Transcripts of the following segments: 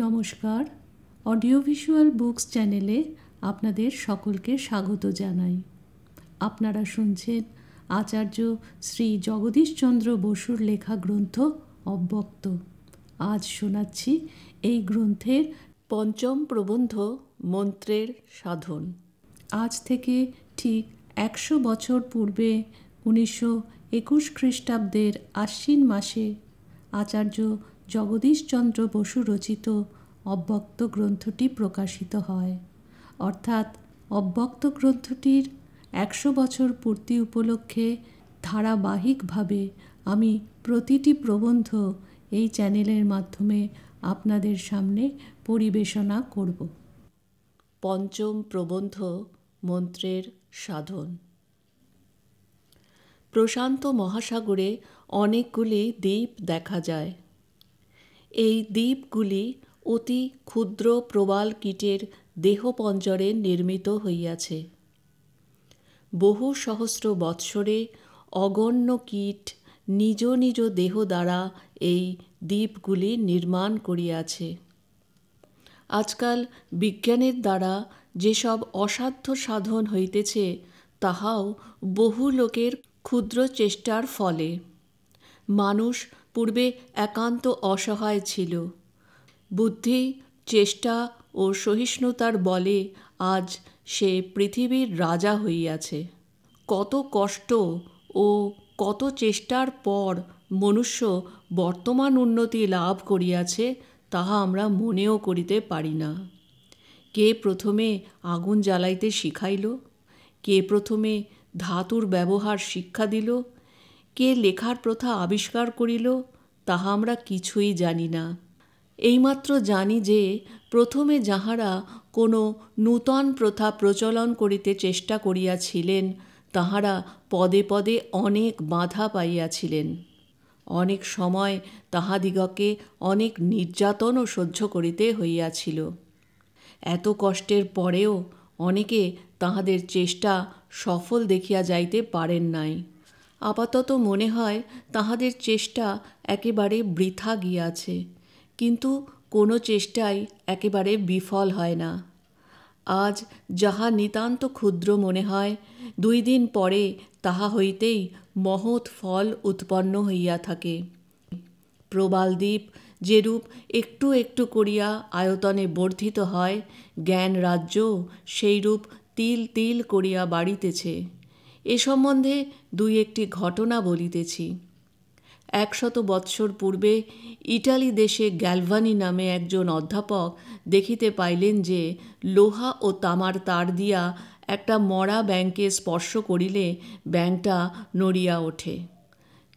নমস্কার audio visual books চ্যানেলে আপনাদের সকলকে স্বাগত জানাই আপনারা শুনছেন আচার্য শ্রী জগদীশচন্দ্র বসুর লেখা গ্রন্থ অব্যক্ত আজ শোনাচ্ছি এই গ্রন্থের পঞ্চম প্রবন্ধ মন্ত্রের সাধন আজ থেকে ঠিক একশো বছর পূর্বে উনিশশো একুশ খ্রিস্টাব্দের আশ্বিন মাসে আচার্য জগদীশচন্দ্র বসু রচিত অব্যক্ত গ্রন্থটি প্রকাশিত হয় অর্থাৎ অব্যক্ত গ্রন্থটির একশো বছর পূর্তি উপলক্ষে ধারাবাহিকভাবে আমি প্রতিটি প্রবন্ধ এই চ্যানেলের মাধ্যমে আপনাদের সামনে পরিবেশনা করব পঞ্চম প্রবন্ধ মন্ত্রের সাধন প্রশান্ত মহাসাগরে অনেকগুলি দ্বীপ দেখা যায় এই দ্বীপগুলি অতি ক্ষুদ্র প্রবাল কীটের দেহপঞ্জরে নির্মিত হইয়াছে বহু সহস্র বৎসরে অগণ্য কীট নিজ নিজ দেহ দ্বারা এই দ্বীপগুলি নির্মাণ করিয়াছে আজকাল বিজ্ঞানের দ্বারা যেসব অসাধ্য সাধন হইতেছে তাহাও বহু লোকের ক্ষুদ্র চেষ্টার ফলে মানুষ পূর্বে একান্ত অসহায় ছিল বুদ্ধি চেষ্টা ও সহিষ্ণুতার বলে আজ সে পৃথিবীর রাজা হইয়াছে কত কষ্ট ও কত চেষ্টার পর মনুষ্য বর্তমান উন্নতি লাভ করিয়াছে তাহা আমরা মনেও করিতে পারি না কে প্রথমে আগুন জ্বালাইতে শিখাইল কে প্রথমে ধাতুর ব্যবহার শিক্ষা দিল কে লেখার প্রথা আবিষ্কার করিল তাহা আমরা কিছুই জানি না এইমাত্র জানি যে প্রথমে যাহারা কোনো নূতন প্রথা প্রচলন করিতে চেষ্টা করিয়াছিলেন তাহারা পদে পদে অনেক বাধা পাইয়াছিলেন অনেক সময় তাহাদিগকে অনেক নির্যাতনও সহ্য করিতে হইয়াছিল এত কষ্টের পরেও অনেকে তাহাদের চেষ্টা সফল দেখিয়া যাইতে পারেন নাই আপাতত মনে হয় তাহাদের চেষ্টা একেবারে বৃথা গিয়াছে কিন্তু কোনো চেষ্টাই একেবারে বিফল হয় না আজ যাহা নিতান্ত ক্ষুদ্র মনে হয় দুই দিন পরে তাহা হইতেই মহৎ ফল উৎপন্ন হইয়া থাকে প্রবালদ্বীপ যেরূপ একটু একটু করিয়া আয়তনে বর্ধিত হয় জ্ঞান রাজ্য সেইরূপ তিল তিল করিয়া বাড়িতেছে এ সম্বন্ধে দুই একটি ঘটনা বলিতেছি একশত বৎসর পূর্বে ইটালি দেশে গ্যালভানি নামে একজন অধ্যাপক দেখিতে পাইলেন যে লোহা ও তামার তার দিয়া একটা মরা ব্যাংকে স্পর্শ করিলে ব্যাংকটা নড়িয়া ওঠে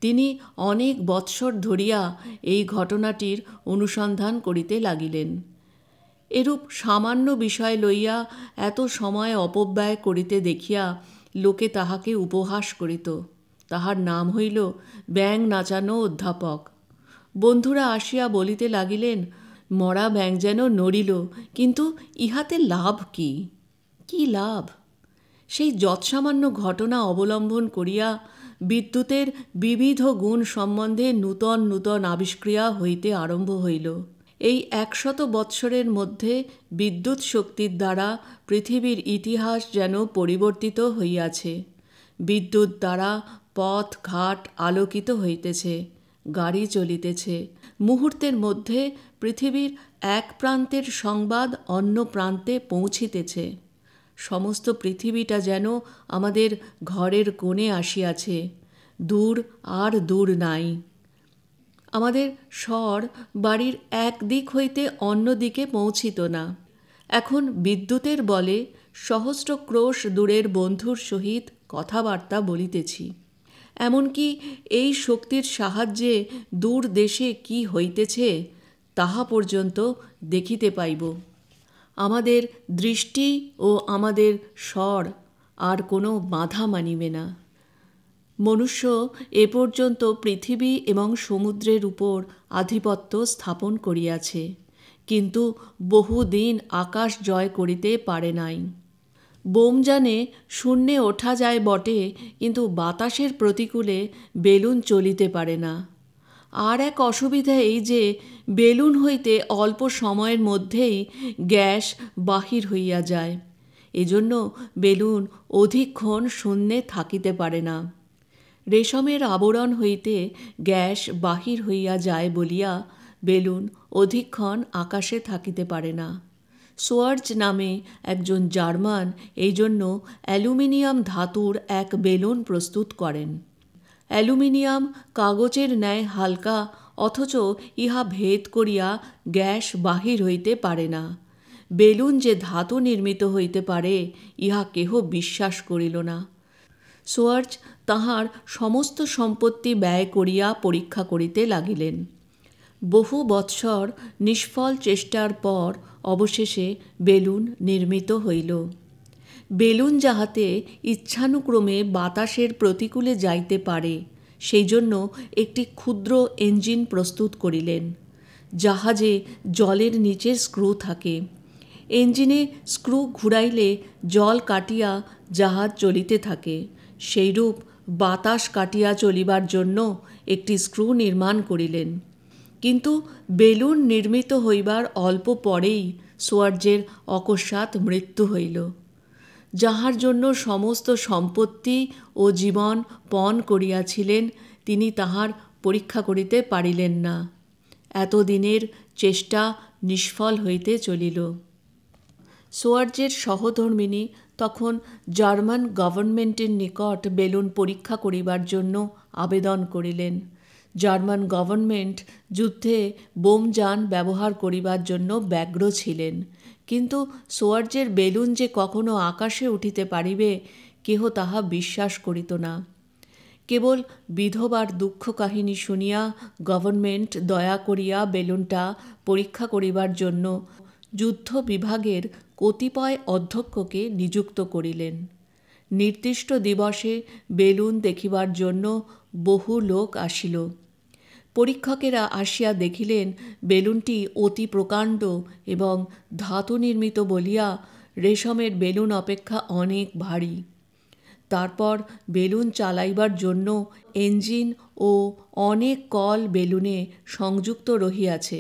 তিনি অনেক বৎসর ধরিয়া এই ঘটনাটির অনুসন্ধান করিতে লাগিলেন এরূপ সামান্য বিষয় লইয়া এত সময় অপব্যয় করিতে দেখিয়া লোকে তাহাকে উপহাস করিত তাহার নাম হইল ব্যাং নাচানো অধ্যাপক বন্ধুরা আসিয়া বলিতে লাগিলেন মরা ব্যাং যেন নড়িল কিন্তু ইহাতে লাভ কি কি লাভ সেই যৎসামান্য ঘটনা অবলম্বন করিয়া বিদ্যুতের বিবিধ গুণ সম্বন্ধে নূতন নূতন আবিষ্ক্রিয়া হইতে আরম্ভ হইল এই একশত বৎসরের মধ্যে বিদ্যুৎ শক্তির দ্বারা পৃথিবীর ইতিহাস যেন পরিবর্তিত হইয়াছে বিদ্যুৎ দ্বারা পথ ঘাট আলোকিত হইতেছে গাড়ি চলিতেছে মুহূর্তের মধ্যে পৃথিবীর এক প্রান্তের সংবাদ অন্য প্রান্তে পৌঁছিতেছে সমস্ত পৃথিবীটা যেন আমাদের ঘরের কোণে আসিয়াছে দূর আর দূর নাই আমাদের স্বর বাড়ির এক দিক হইতে অন্য দিকে পৌঁছিত না এখন বিদ্যুতের বলে সহস্র ক্রোশ দূরের বন্ধুর সহিত কথাবার্তা বলিতেছি এমনকি এই শক্তির সাহায্যে দূর দেশে কি হইতেছে তাহা পর্যন্ত দেখিতে পাইব আমাদের দৃষ্টি ও আমাদের স্বর আর কোনো বাধা মানিবে না মনুষ্য এ পর্যন্ত পৃথিবী এবং সমুদ্রের উপর আধিপত্য স্থাপন করিয়াছে কিন্তু বহুদিন আকাশ জয় করিতে পারে নাই বোমজানে শূন্যে ওঠা যায় বটে কিন্তু বাতাসের প্রতিকূলে বেলুন চলিতে পারে না আর এক অসুবিধা এই যে বেলুন হইতে অল্প সময়ের মধ্যেই গ্যাস বাহির হইয়া যায় এজন্য বেলুন অধিকক্ষণ শূন্যে থাকিতে পারে না রেশমের আবরণ হইতে গ্যাস বাহির হইয়া যায় বলিয়া বেলুন অধিকক্ষণ আকাশে থাকিতে পারে না সোয়ার্জ নামে একজন জার্মান এই জন্য অ্যালুমিনিয়াম ধাতুর এক বেলুন প্রস্তুত করেন অ্যালুমিনিয়াম কাগজের ন্যায় হালকা অথচ ইহা ভেদ করিয়া গ্যাস বাহির হইতে পারে না বেলুন যে ধাতু নির্মিত হইতে পারে ইহা কেহ বিশ্বাস করিল না সোয়ার্জ তাহার সমস্ত সম্পত্তি ব্যয় করিয়া পরীক্ষা করিতে লাগিলেন বহু বৎসর নিষ্ফল চেষ্টার পর অবশেষে বেলুন নির্মিত হইল বেলুন যাহাতে ইচ্ছানুক্রমে বাতাসের প্রতিকূলে যাইতে পারে সেই জন্য একটি ক্ষুদ্র ইঞ্জিন প্রস্তুত করিলেন জাহাজে জলের নিচে স্ক্রু থাকে ইঞ্জিনে স্ক্রু ঘুরাইলে জল কাটিয়া জাহাজ চলিতে থাকে সেইরূপ বাতাস কাটিয়া চলিবার জন্য একটি স্ক্রু নির্মাণ করিলেন কিন্তু বেলুন নির্মিত হইবার অল্প পরেই সোয়ার্যের অকস্মাৎ মৃত্যু হইল যাহার জন্য সমস্ত সম্পত্তি ও জীবন পণ করিয়াছিলেন তিনি তাহার পরীক্ষা করিতে পারিলেন না এতদিনের চেষ্টা নিষ্ফল হইতে চলিল সোয়ার্যের সহধর্মিনী তখন জার্মান গভর্নমেন্টের নিকট বেলুন পরীক্ষা করিবার জন্য আবেদন করিলেন জার্মান গভর্নমেন্ট যুদ্ধে বোমযান ব্যবহার করিবার জন্য ব্যগ্র ছিলেন কিন্তু সোয়ার্জের বেলুন যে কখনো আকাশে উঠিতে পারিবে কেহ তাহা বিশ্বাস করিত না কেবল বিধবার দুঃখ কাহিনী শুনিয়া গভর্নমেন্ট দয়া করিয়া বেলুনটা পরীক্ষা করিবার জন্য যুদ্ধ বিভাগের কতিপয় অধ্যক্ষকে নিযুক্ত করিলেন নির্দিষ্ট দিবসে বেলুন দেখিবার জন্য বহু লোক আসিল পরীক্ষকেরা আসিয়া দেখিলেন বেলুনটি অতি প্রকাণ্ড এবং ধাতু নির্মিত বলিয়া রেশমের বেলুন অপেক্ষা অনেক ভারী তারপর বেলুন চালাইবার জন্য ইঞ্জিন ও অনেক কল বেলুনে সংযুক্ত রহিয়াছে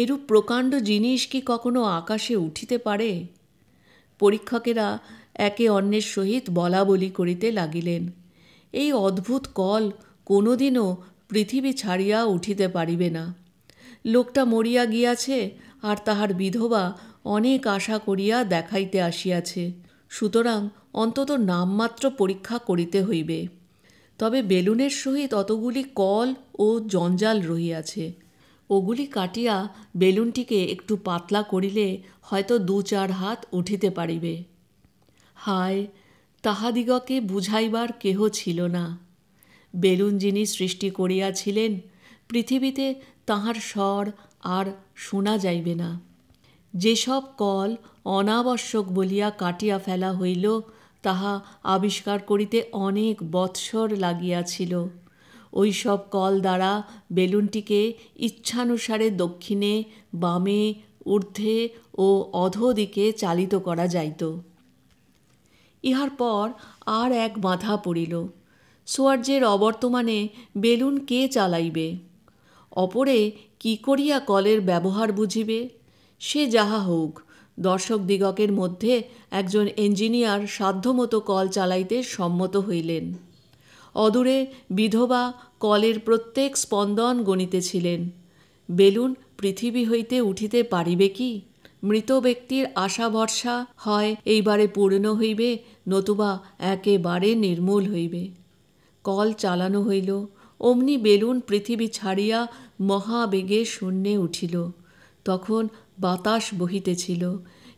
এরূপ প্রকাণ্ড জিনিস কি কখনো আকাশে উঠিতে পারে পরীক্ষকেরা একে অন্যের সহিত বলা বলি করিতে লাগিলেন এই অদ্ভুত কল কোনোদিনও পৃথিবী ছাড়িয়া উঠিতে পারিবে না লোকটা মরিয়া গিয়াছে আর তাহার বিধবা অনেক আশা করিয়া দেখাইতে আসিয়াছে সুতরাং অন্তত নামমাত্র পরীক্ষা করিতে হইবে তবে বেলুনের সহিত অতগুলি কল ও জঞ্জাল রহিয়াছে ওগুলি কাটিয়া বেলুনটিকে একটু পাতলা করিলে হয়তো দু চার হাত উঠিতে পারিবে হায় তাহাদিগকে বুঝাইবার কেহ ছিল না বেলুন যিনি সৃষ্টি করিয়াছিলেন পৃথিবীতে তাহার স্বর আর শোনা যাইবে না যেসব কল অনাবশ্যক বলিয়া কাটিয়া ফেলা হইল তাহা আবিষ্কার করিতে অনেক বৎসর লাগিয়াছিল ওই সব কল দ্বারা বেলুনটিকে ইচ্ছানুসারে দক্ষিণে বামে ঊর্ধ্বে ও অধোদিকে চালিত করা যাইত ইহার পর আর এক বাধা পড়িল সোয়ার্যের অবর্তমানে বেলুন কে চালাইবে অপরে কি করিয়া কলের ব্যবহার বুঝিবে সে যাহা হোক দর্শক দিগকের মধ্যে একজন ইঞ্জিনিয়ার সাধ্যমতো কল চালাইতে সম্মত হইলেন অদূরে বিধবা কলের প্রত্যেক স্পন্দন গণিতেছিলেন বেলুন পৃথিবী হইতে উঠিতে পারিবে কি মৃত ব্যক্তির আশা ভরসা হয় এইবারে পূর্ণ হইবে নতুবা একেবারে নির্মূল হইবে কল চালানো হইল অমনি বেলুন পৃথিবী ছাড়িয়া মহাবেগে শূন্যে উঠিল তখন বাতাস বহিতেছিল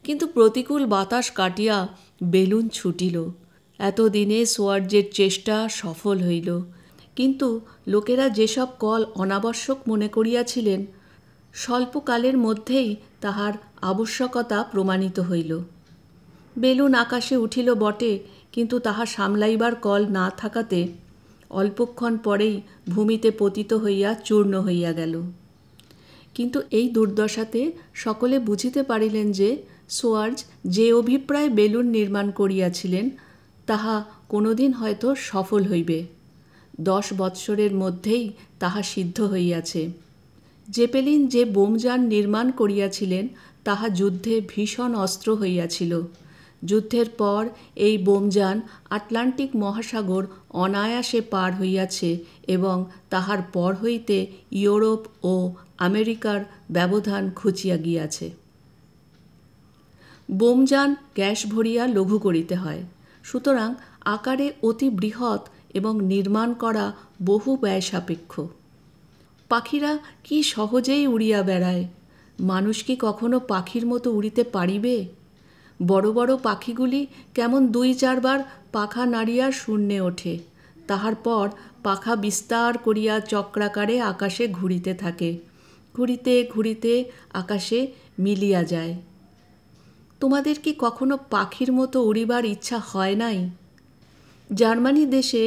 কিন্তু প্রতিকূল বাতাস কাটিয়া বেলুন ছুটিল এতদিনে সোয়ার্জের চেষ্টা সফল হইল কিন্তু লোকেরা যেসব কল অনাবশ্যক মনে করিয়াছিলেন স্বল্পকালের মধ্যেই তাহার আবশ্যকতা প্রমাণিত হইল বেলুন আকাশে উঠিল বটে কিন্তু তাহা সামলাইবার কল না থাকাতে অল্পক্ষণ পরেই ভূমিতে পতিত হইয়া চূর্ণ হইয়া গেল কিন্তু এই দুর্দশাতে সকলে বুঝিতে পারিলেন যে সোয়ার্জ যে অভিপ্রায় বেলুন নির্মাণ করিয়াছিলেন তাহা কোনোদিন হয়তো সফল হইবে দশ বৎসরের মধ্যেই তাহা সিদ্ধ হইয়াছে জেপেলিন যে বোমযান নির্মাণ করিয়াছিলেন তাহা যুদ্ধে ভীষণ অস্ত্র হইয়াছিল যুদ্ধের পর এই বোমযান আটলান্টিক মহাসাগর অনায়াসে পার হইয়াছে এবং তাহার পর হইতে ইউরোপ ও আমেরিকার ব্যবধান খুঁচিয়া গিয়াছে বোমযান গ্যাস ভরিয়া লঘু করিতে হয় সুতরাং আকারে অতি বৃহৎ এবং নির্মাণ করা বহু ব্যয় সাপেক্ষ পাখিরা কি সহজেই উড়িয়া বেড়ায় মানুষ কি কখনো পাখির মতো উড়িতে পারিবে বড় বড় পাখিগুলি কেমন দুই চারবার পাখা নাড়িয়া শূন্যে ওঠে তাহার পর পাখা বিস্তার করিয়া চক্রাকারে আকাশে ঘুরিতে থাকে ঘুরিতে ঘুরিতে আকাশে মিলিয়া যায় তোমাদের কি কখনো পাখির মতো উড়িবার ইচ্ছা হয় নাই জার্মানি দেশে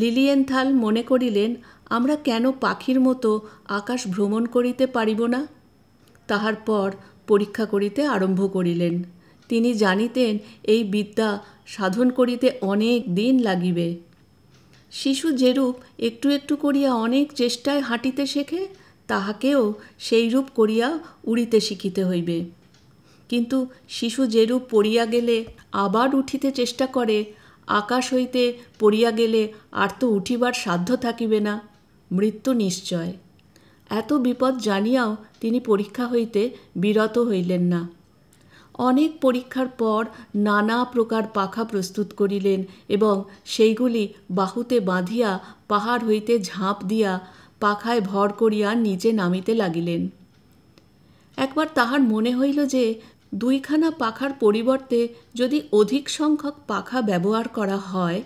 লিলিয়েনথাল মনে করিলেন আমরা কেন পাখির মতো আকাশ ভ্রমণ করিতে পারিব না তাহার পর পরীক্ষা করিতে আরম্ভ করিলেন তিনি জানিতেন এই বিদ্যা সাধন করিতে অনেক দিন লাগিবে শিশু যেরূপ একটু একটু করিয়া অনেক চেষ্টায় হাঁটিতে শেখে তাহাকেও সেইরূপ করিয়া উড়িতে শিখিতে হইবে কিন্তু শিশু যেরূপ পড়িয়া গেলে আবার উঠিতে চেষ্টা করে আকাশ হইতে পড়িয়া গেলে আর তো উঠিবার সাধ্য থাকিবে না মৃত্যু নিশ্চয় এত বিপদ জানিয়াও তিনি পরীক্ষা হইতে বিরত হইলেন না অনেক পরীক্ষার পর নানা প্রকার পাখা প্রস্তুত করিলেন এবং সেইগুলি বাহুতে বাঁধিয়া পাহাড় হইতে ঝাঁপ দিয়া পাখায় ভর করিয়া নিচে নামিতে লাগিলেন একবার তাহার মনে হইল যে দুইখানা পাখার পরিবর্তে যদি অধিক সংখ্যক পাখা ব্যবহার করা হয়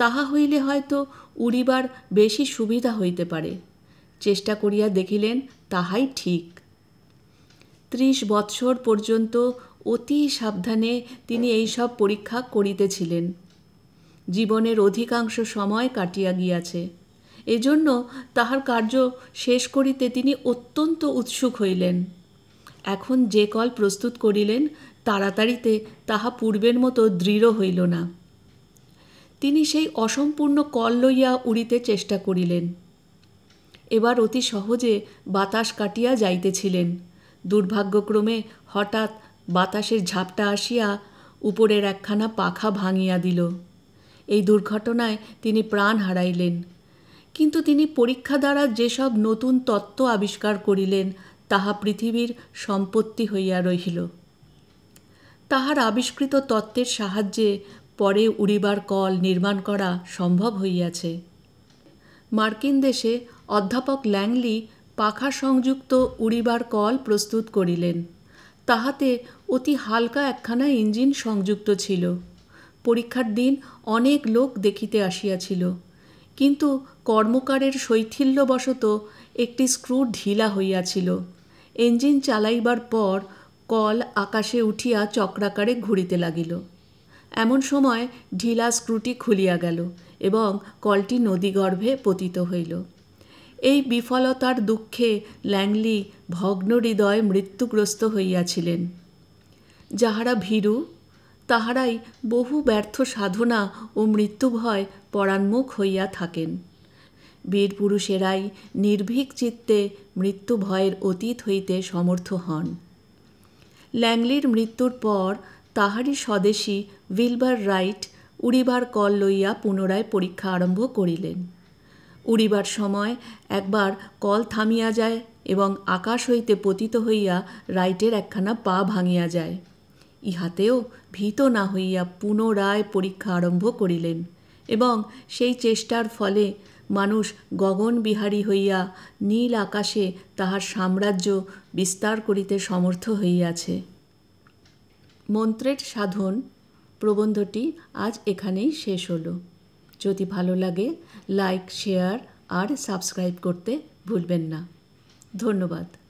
তাহা হইলে হয়তো উড়িবার বেশি সুবিধা হইতে পারে চেষ্টা করিয়া দেখিলেন তাহাই ঠিক ত্রিশ বৎসর পর্যন্ত অতি সাবধানে তিনি এইসব পরীক্ষা করিতেছিলেন জীবনের অধিকাংশ সময় কাটিয়া গিয়াছে এজন্য তাহার কার্য শেষ করিতে তিনি অত্যন্ত উৎসুক হইলেন এখন যে কল প্রস্তুত করিলেন তাড়াতাড়িতে তাহা পূর্বের মতো দৃঢ় হইল না তিনি সেই অসম্পূর্ণ কল লইয়া উড়িতে চেষ্টা করিলেন এবার অতি সহজে বাতাস কাটিয়া যাইতেছিলেন দুর্ভাগ্যক্রমে হঠাৎ বাতাসের ঝাপটা আসিয়া উপরের একখানা পাখা ভাঙিয়া দিল এই দুর্ঘটনায় তিনি প্রাণ হারাইলেন কিন্তু তিনি পরীক্ষা দ্বারা যেসব নতুন তত্ত্ব আবিষ্কার করিলেন তাহা পৃথিবীর সম্পত্তি হইয়া রহিল তাহার আবিষ্কৃত তত্ত্বের সাহায্যে পরে উড়িবার কল নির্মাণ করা সম্ভব হইয়াছে মার্কিন দেশে অধ্যাপক ল্যাংলি পাখা সংযুক্ত উড়িবার কল প্রস্তুত করিলেন তাহাতে অতি হালকা একখানা ইঞ্জিন সংযুক্ত ছিল পরীক্ষার দিন অনেক লোক দেখিতে আসিয়াছিল কিন্তু কর্মকারের শৈথিল্যবশত একটি স্ক্রু ঢিলা হইয়াছিল ইঞ্জিন চালাইবার পর কল আকাশে উঠিয়া চক্রাকারে ঘুরিতে লাগিল এমন সময় ঢিলা স্ক্রুটি খুলিয়া গেল এবং কলটি নদীগর্ভে পতিত হইল এই বিফলতার দুঃখে ল্যাংলি ভগ্ন মৃত্যুগ্রস্ত হইয়াছিলেন যাহারা ভীরু তাহারাই বহু ব্যর্থ সাধনা ও মৃত্যুভয় পরাণমুখ হইয়া থাকেন বীরপুরুষেরাই নির্ভীক চিত্তে মৃত্যু ভয়ের অতীত হইতে সমর্থ হন ল্যাংলির মৃত্যুর পর তাহারই স্বদেশী উইলবার রাইট উড়িবার কল লইয়া পুনরায় পরীক্ষা আরম্ভ করিলেন উড়িবার সময় একবার কল থামিয়া যায় এবং আকাশ হইতে পতিত হইয়া রাইটের একখানা পা ভাঙিয়া যায় ইহাতেও ভীত না হইয়া পুনরায় পরীক্ষা আরম্ভ করিলেন এবং সেই চেষ্টার ফলে মানুষ গগনবিহারী হইয়া নীল আকাশে তাহার সাম্রাজ্য বিস্তার করিতে সমর্থ হইয়াছে মন্ত্রের সাধন প্রবন্ধটি আজ এখানেই শেষ হলো যদি ভালো লাগে লাইক শেয়ার আর সাবস্ক্রাইব করতে ভুলবেন না ধন্যবাদ